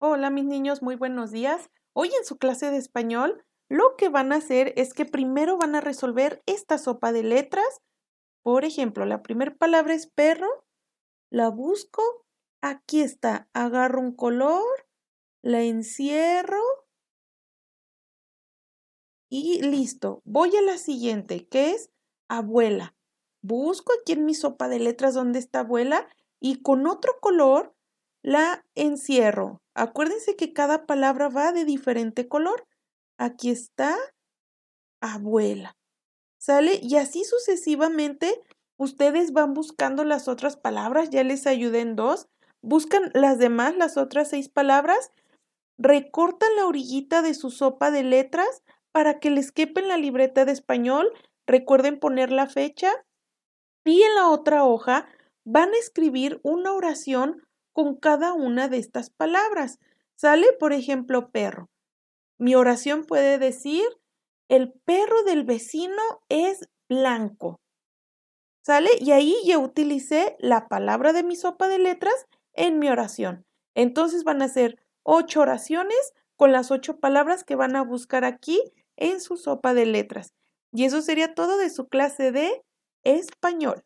Hola mis niños, muy buenos días. Hoy en su clase de español lo que van a hacer es que primero van a resolver esta sopa de letras. Por ejemplo, la primera palabra es perro, la busco, aquí está, agarro un color, la encierro y listo. Voy a la siguiente, que es abuela. Busco aquí en mi sopa de letras donde está abuela y con otro color la encierro. Acuérdense que cada palabra va de diferente color. Aquí está abuela. ¿Sale? Y así sucesivamente ustedes van buscando las otras palabras. Ya les ayudé en dos. Buscan las demás, las otras seis palabras. Recortan la orillita de su sopa de letras para que les quepen en la libreta de español. Recuerden poner la fecha. Y en la otra hoja van a escribir una oración con cada una de estas palabras. Sale, por ejemplo, perro. Mi oración puede decir, el perro del vecino es blanco. ¿Sale? Y ahí yo utilicé la palabra de mi sopa de letras en mi oración. Entonces van a ser ocho oraciones con las ocho palabras que van a buscar aquí en su sopa de letras. Y eso sería todo de su clase de español.